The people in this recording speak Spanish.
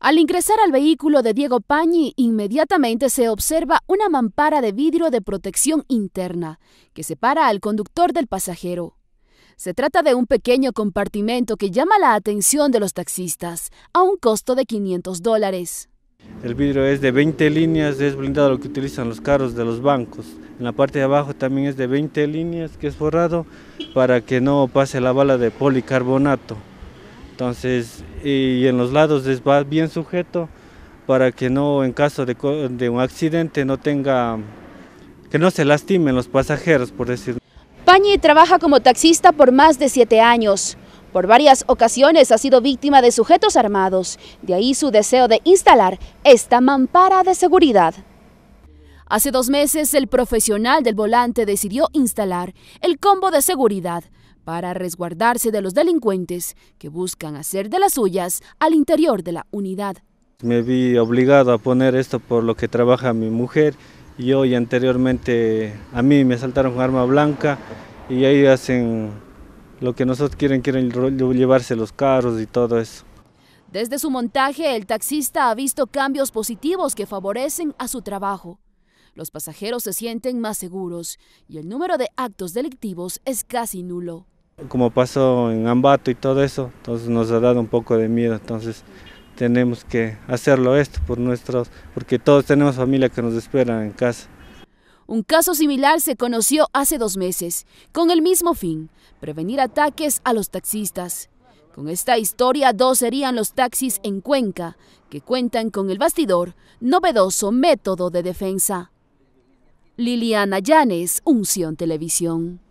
Al ingresar al vehículo de Diego Pañi, inmediatamente se observa una mampara de vidrio de protección interna que separa al conductor del pasajero. Se trata de un pequeño compartimento que llama la atención de los taxistas, a un costo de 500 dólares. El vidrio es de 20 líneas, es blindado lo que utilizan los carros de los bancos. En la parte de abajo también es de 20 líneas que es forrado para que no pase la bala de policarbonato. Entonces, y en los lados es va bien sujeto para que no, en caso de, de un accidente, no tenga, que no se lastimen los pasajeros, por decirlo. Pañi trabaja como taxista por más de siete años. Por varias ocasiones ha sido víctima de sujetos armados, de ahí su deseo de instalar esta mampara de seguridad. Hace dos meses el profesional del volante decidió instalar el combo de seguridad para resguardarse de los delincuentes que buscan hacer de las suyas al interior de la unidad. Me vi obligado a poner esto por lo que trabaja mi mujer. Yo y anteriormente a mí me saltaron con arma blanca y ahí hacen lo que nosotros quieren, quieren llevarse los carros y todo eso. Desde su montaje, el taxista ha visto cambios positivos que favorecen a su trabajo. Los pasajeros se sienten más seguros y el número de actos delictivos es casi nulo. Como pasó en Ambato y todo eso, entonces nos ha dado un poco de miedo, entonces tenemos que hacerlo esto por nuestros, porque todos tenemos familia que nos espera en casa. Un caso similar se conoció hace dos meses, con el mismo fin, prevenir ataques a los taxistas. Con esta historia, dos serían los taxis en Cuenca, que cuentan con el bastidor, novedoso método de defensa. Liliana Llanes, Unción Televisión.